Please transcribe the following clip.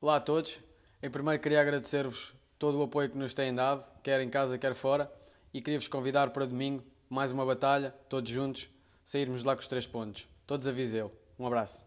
Olá a todos. Em primeiro queria agradecer-vos todo o apoio que nos têm dado, quer em casa, quer fora, e queria-vos convidar para domingo mais uma batalha, todos juntos, sairmos lá com os três pontos. Todos a Viseu. Um abraço.